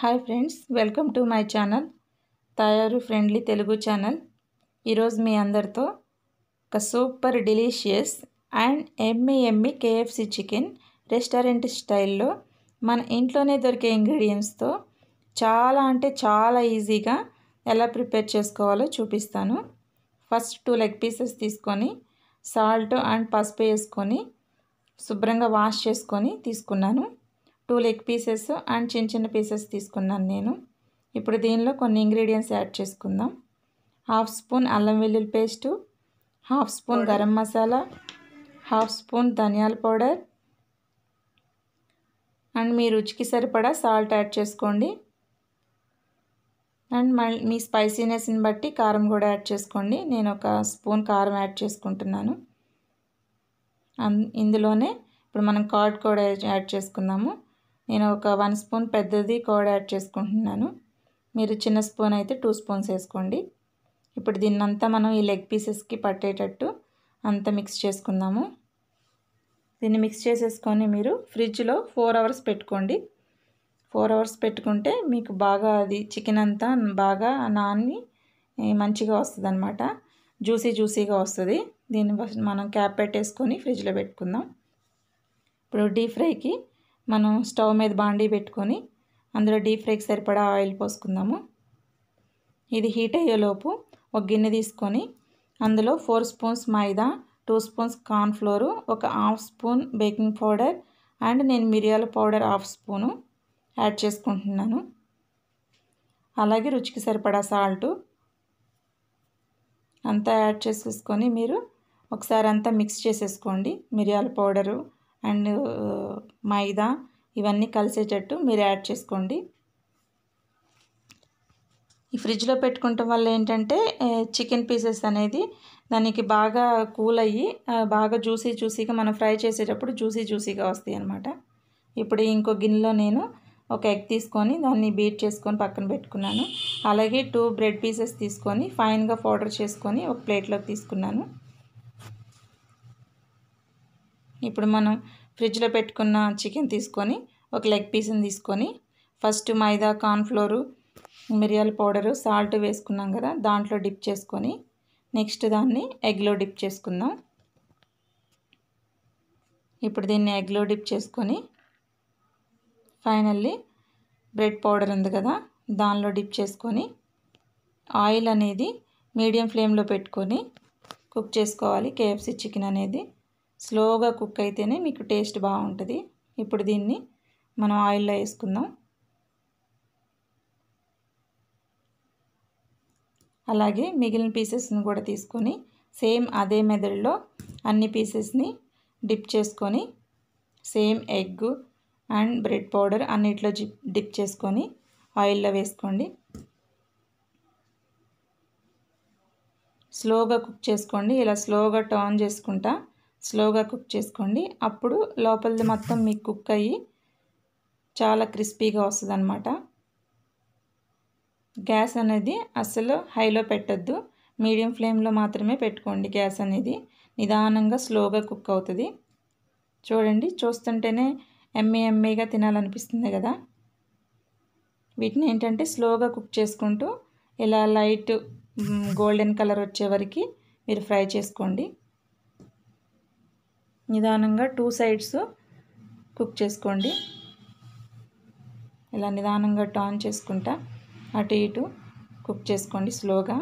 hi friends welcome to my channel తయారు friendly Telugu channel ఈరోజు మీ అందరితో ఒక super delicious and yummy yummy KFC chicken restaurant స్టైల్లో మన ఇంట్లోనే దొరికే ఇంగ్రీడియంట్స్తో చాలా అంటే చాలా ఈజీగా ఎలా ప్రిపేర్ చేసుకోవాలో చూపిస్తాను ఫస్ట్ టూ లెగ్ పీసెస్ తీసుకొని సాల్ట్ అండ్ పసుపు వేసుకొని శుభ్రంగా వాష్ చేసుకొని తీసుకున్నాను టూ లెగ్ పీసెస్ అండ్ చిన్న చిన్న పీసెస్ తీసుకున్నాను నేను ఇప్పుడు దీనిలో కొన్ని ఇంగ్రీడియంట్స్ యాడ్ చేసుకుందాం హాఫ్ స్పూన్ అల్లం వెల్లుల్లి paste half spoon garam masala half spoon ధనియాల పౌడర్ అండ్ మీ రుచికి సరిపడా సాల్ట్ యాడ్ చేసుకోండి అండ్ మళ్ళీ మీ స్పైసీనెస్ని బట్టి కారం కూడా యాడ్ చేసుకోండి నేను ఒక స్పూన్ కారం యాడ్ చేసుకుంటున్నాను ఇందులోనే ఇప్పుడు మనం కార్డ్ కూడా యాడ్ చేసుకుందాము నేను ఒక వన్ స్పూన్ పెద్దది కోడ్ యాడ్ చేసుకుంటున్నాను మీరు చిన్న స్పూన్ అయితే టూ స్పూన్స్ వేసుకోండి ఇప్పుడు దీన్నంతా మనం ఈ లెగ్ పీసెస్కి పట్టేటట్టు అంతా మిక్స్ చేసుకుందాము దీన్ని మిక్స్ చేసేసుకొని మీరు ఫ్రిడ్జ్లో ఫోర్ అవర్స్ పెట్టుకోండి ఫోర్ అవర్స్ పెట్టుకుంటే మీకు బాగా అది చికెన్ అంతా బాగా నాన్ని మంచిగా వస్తుంది అనమాట జ్యూసీ జ్యూసీగా వస్తుంది దీన్ని మనం క్యాప్ పెట్టేసుకొని ఫ్రిడ్జ్లో పెట్టుకుందాం ఇప్పుడు డీప్ ఫ్రైకి మనం స్టవ్ మీద బాండీ పెట్టుకొని అందులో డీప్ ఫ్రైకి సరిపడా ఆయిల్ పోసుకుందాము ఇది హీట్ అయ్యేలోపు ఒక గిన్నె తీసుకొని అందులో four spoons maida two spoons cornflour ఒక half spoon baking powder and నేను మిరియాల పౌడర్ హాఫ్ స్పూను యాడ్ చేసుకుంటున్నాను అలాగే రుచికి సరిపడా సాల్టు అంతా యాడ్ చేసేసుకొని మీరు ఒకసారి అంతా మిక్స్ చేసేసుకోండి మిరియాల పౌడరు అండ్ మైదా ఇవన్నీ కలిసేటట్టు మీరు యాడ్ చేసుకోండి ఈ ఫ్రిడ్జ్లో పెట్టుకుంటాం వల్ల ఏంటంటే చికెన్ పీసెస్ అనేది దానికి బాగా కూల్ అయ్యి బాగా జ్యూసీ జ్యూసీగా మనం ఫ్రై చేసేటప్పుడు జ్యూసీ జ్యూసీగా వస్తాయి అనమాట ఇప్పుడు ఇంకో గిన్నెలో నేను ఒక ఎగ్ తీసుకొని దాన్ని బీట్ చేసుకొని పక్కన పెట్టుకున్నాను అలాగే టూ బ్రెడ్ పీసెస్ తీసుకొని ఫైన్గా పౌడర్ చేసుకొని ఒక ప్లేట్లోకి తీసుకున్నాను ఇప్పుడు మనం ఫ్రిడ్జ్లో పెట్టుకున్న చికెన్ తీసుకొని ఒక లెగ్ పీస్ని తీసుకొని ఫస్ట్ మైదా కార్న్ఫ్లోరు మిరియాల పౌడరు సాల్ట్ వేసుకున్నాం కదా దాంట్లో డిప్ చేసుకొని నెక్స్ట్ దాన్ని ఎగ్లో డిప్ చేసుకుందాం ఇప్పుడు దీన్ని ఎగ్లో డిప్ చేసుకొని ఫైనల్లీ బ్రెడ్ పౌడర్ ఉంది కదా దానిలో డిప్ చేసుకొని ఆయిల్ అనేది మీడియం ఫ్లేమ్లో పెట్టుకొని కుక్ చేసుకోవాలి కేఎఫ్సి చికెన్ అనేది స్లోగా కుక్ అయితేనే మీకు టేస్ట్ బాగుంటుంది ఇప్పుడు దీన్ని మనం ఆయిల్లో వేసుకుందాం అలాగే మిగిలిన పీసెస్ని కూడా తీసుకొని సేమ్ అదే మెదడులో అన్ని పీసెస్ని డిప్ చేసుకొని same egg and bread powder అన్నిట్లో డిప్ చేసుకొని ఆయిల్లో వేసుకోండి స్లోగా కుక్ చేసుకోండి ఇలా స్లోగా టర్న్ చేసుకుంటా స్లోగా కుక్ చేసుకోండి అప్పుడు లోపలిది మొత్తం మీకు కుక్ అయ్యి చాలా క్రిస్పీగా వస్తుంది అనమాట గ్యాస్ అనేది అస్సలు హైలో పెట్టద్దు మీడియం ఫ్లేమ్లో మాత్రమే పెట్టుకోండి గ్యాస్ అనేది నిదానంగా స్లోగా కుక్ అవుతుంది చూడండి చూస్తుంటేనే ఎమ్మె ఎమ్మెగా తినాలనిపిస్తుంది కదా వీటిని ఏంటంటే స్లోగా కుక్ చేసుకుంటూ ఇలా లైట్ గోల్డెన్ కలర్ వచ్చే వరకు మీరు ఫ్రై చేసుకోండి నిదానంగా టూ సైడ్స్ కుక్ చేసుకోండి ఇలా నిదానంగా టర్న్ చేసుకుంటా అటు ఇటు కుక్ చేసుకోండి స్లోగా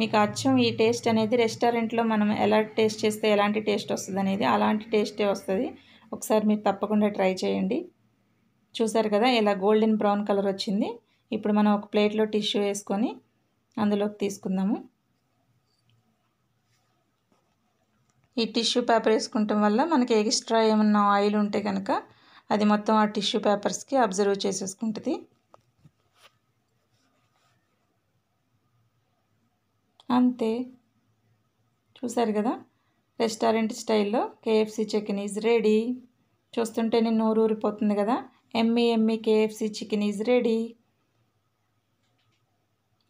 మీకు అచ్చం ఈ టేస్ట్ అనేది రెస్టారెంట్లో మనం ఎలా టేస్ట్ చేస్తే ఎలాంటి టేస్ట్ వస్తుంది అనేది అలాంటి టేస్టే వస్తుంది ఒకసారి మీరు తప్పకుండా ట్రై చేయండి చూసారు కదా ఇలా గోల్డెన్ బ్రౌన్ కలర్ వచ్చింది ఇప్పుడు మనం ఒక ప్లేట్లో టిష్యూ వేసుకొని అందులోకి తీసుకుందాము ఈ టిష్యూ పేపర్ వేసుకోవటం వల్ల మనకి ఎక్స్ట్రా ఏమన్నా ఆయిల్ ఉంటే కనుక అది మొత్తం ఆ టిష్యూ పేపర్స్కి అబ్జర్వ్ చేసేసుకుంటుంది అంతే చూసారు కదా రెస్టారెంట్ స్టైల్లో కేఎఫ్సి చికెన్ ఈజ్ రెడీ చూస్తుంటేనే నోరు ఊరిపోతుంది కదా yummy yummy KFC chicken is ready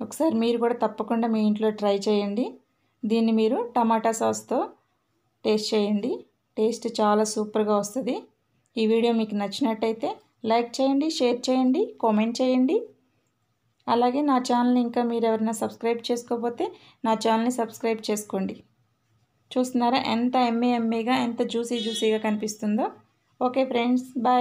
ఒకసారి మీరు కూడా తప్పకుండా మీ ఇంట్లో ట్రై చేయండి దీన్ని మీరు టమాటా సాస్తో టేస్ట్ చేయండి టేస్ట్ చాలా సూపర్గా వస్తుంది ఈ వీడియో మీకు నచ్చినట్టయితే లైక్ చేయండి షేర్ చేయండి కామెంట్ చేయండి అలాగే నా ఛానల్ని ఇంకా మీరు ఎవరైనా సబ్స్క్రైబ్ చేసుకోకపోతే నా ఛానల్ని సబ్స్క్రైబ్ చేసుకోండి చూస్తున్నారా ఎంత ఎమ్మె ఎమ్మెగా ఎంత జ్యూసీ జ్యూసీగా కనిపిస్తుందో ఓకే ఫ్రెండ్స్ బాయ్